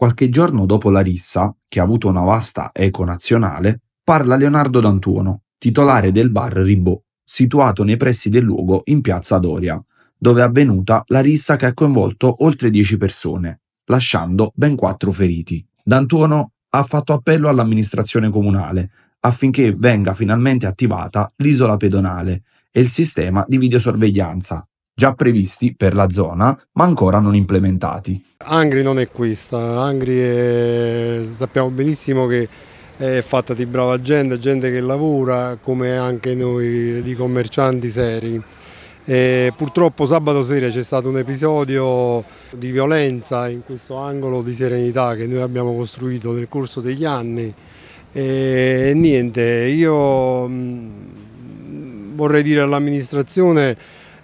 Qualche giorno dopo la rissa, che ha avuto una vasta eco nazionale, parla Leonardo D'Antuono, titolare del bar Ribò, situato nei pressi del luogo in piazza Doria, dove è avvenuta la rissa che ha coinvolto oltre 10 persone, lasciando ben 4 feriti. D'Antuono ha fatto appello all'amministrazione comunale affinché venga finalmente attivata l'isola pedonale e il sistema di videosorveglianza già previsti per la zona, ma ancora non implementati. Angri non è questa, Angri è... sappiamo benissimo che è fatta di brava gente, gente che lavora come anche noi di commercianti seri. E purtroppo sabato sera c'è stato un episodio di violenza in questo angolo di serenità che noi abbiamo costruito nel corso degli anni e, niente, io mm, vorrei dire all'amministrazione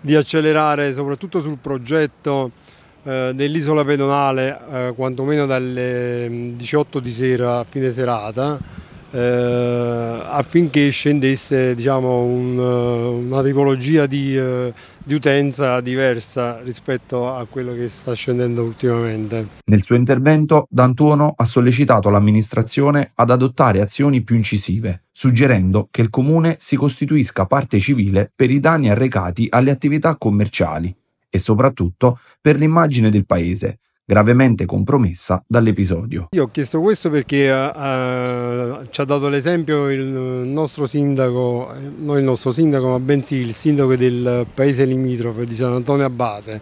di accelerare soprattutto sul progetto eh, dell'isola pedonale eh, quantomeno dalle 18 mm, di sera a fine serata eh, affinché scendesse diciamo, un, eh, una tipologia di, eh, di utenza diversa rispetto a quello che sta scendendo ultimamente. Nel suo intervento D'Antuono ha sollecitato l'amministrazione ad adottare azioni più incisive suggerendo che il comune si costituisca parte civile per i danni arrecati alle attività commerciali e soprattutto per l'immagine del paese, gravemente compromessa dall'episodio. Io ho chiesto questo perché uh, ci ha dato l'esempio il nostro sindaco, eh, non il nostro sindaco ma bensì il sindaco del paese limitrofo di San Antonio Abate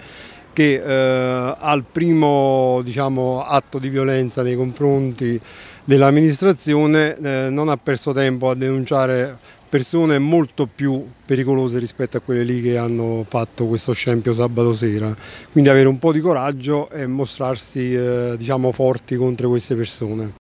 che eh, al primo diciamo, atto di violenza nei confronti dell'amministrazione eh, non ha perso tempo a denunciare persone molto più pericolose rispetto a quelle lì che hanno fatto questo scempio sabato sera. Quindi avere un po' di coraggio e mostrarsi eh, diciamo, forti contro queste persone.